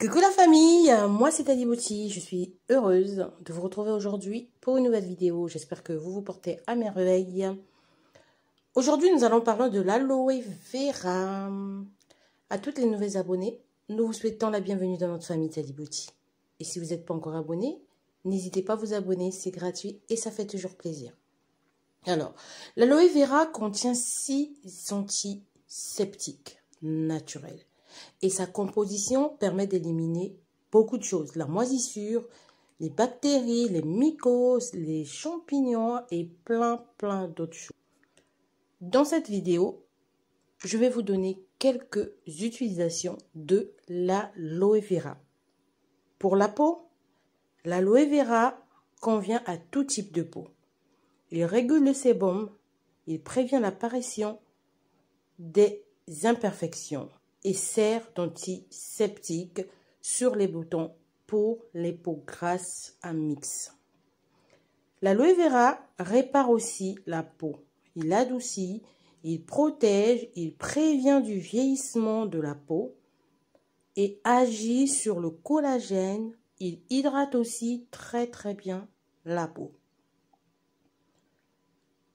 Coucou la famille, moi c'est Bouti, je suis heureuse de vous retrouver aujourd'hui pour une nouvelle vidéo. J'espère que vous vous portez à merveille. Aujourd'hui, nous allons parler de l'aloe vera. À toutes les nouvelles abonnées, nous vous souhaitons la bienvenue dans notre famille Bouti. Et si vous n'êtes pas encore abonné, n'hésitez pas à vous abonner, c'est gratuit et ça fait toujours plaisir. Alors, l'aloe vera contient 6 antiseptiques naturels et sa composition permet d'éliminer beaucoup de choses. La moisissure, les bactéries, les mycoses, les champignons et plein, plein d'autres choses. Dans cette vidéo, je vais vous donner quelques utilisations de l'aloe vera. Pour la peau, l'aloe vera convient à tout type de peau. Il régule le sébum, il prévient l'apparition des imperfections et sert d'antiseptique sur les boutons pour les peaux grasses à mix. L'aloe vera répare aussi la peau. Il adoucit, il protège, il prévient du vieillissement de la peau et agit sur le collagène. Il hydrate aussi très très bien la peau.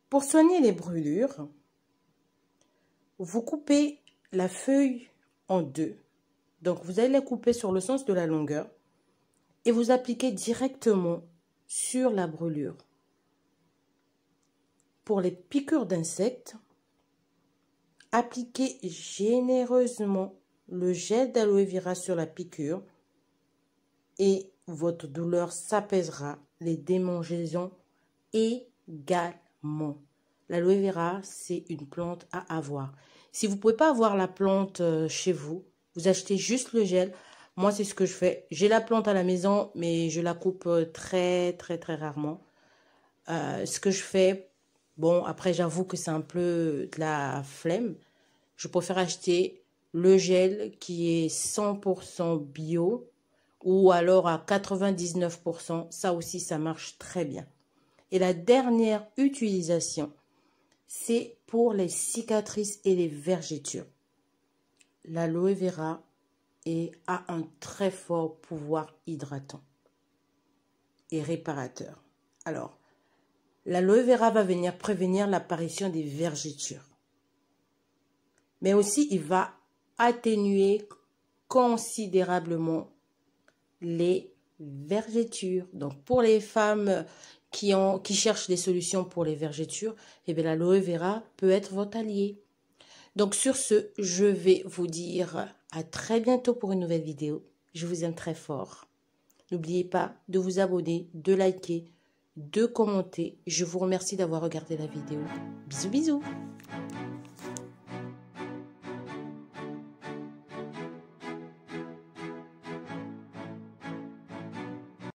Pour soigner les brûlures, vous coupez la feuille en deux. Donc vous allez les couper sur le sens de la longueur et vous appliquez directement sur la brûlure. Pour les piqûres d'insectes, appliquez généreusement le gel d'aloe vera sur la piqûre et votre douleur s'apaisera, les démangeaisons également. L'aloe vera, c'est une plante à avoir. Si vous ne pouvez pas avoir la plante euh, chez vous, vous achetez juste le gel. Moi, c'est ce que je fais. J'ai la plante à la maison, mais je la coupe euh, très, très, très rarement. Euh, ce que je fais, bon, après, j'avoue que c'est un peu de la flemme. Je préfère acheter le gel qui est 100% bio ou alors à 99%. Ça aussi, ça marche très bien. Et la dernière utilisation, c'est pour les cicatrices et les vergetures. L'aloe vera est, a un très fort pouvoir hydratant et réparateur. Alors, l'aloe vera va venir prévenir l'apparition des vergetures. Mais aussi, il va atténuer considérablement les vergéture. Donc pour les femmes qui, ont, qui cherchent des solutions pour les vergetures, et eh bien l'aloe vera peut être votre allié. Donc sur ce, je vais vous dire à très bientôt pour une nouvelle vidéo. Je vous aime très fort. N'oubliez pas de vous abonner, de liker, de commenter. Je vous remercie d'avoir regardé la vidéo. Bisous bisous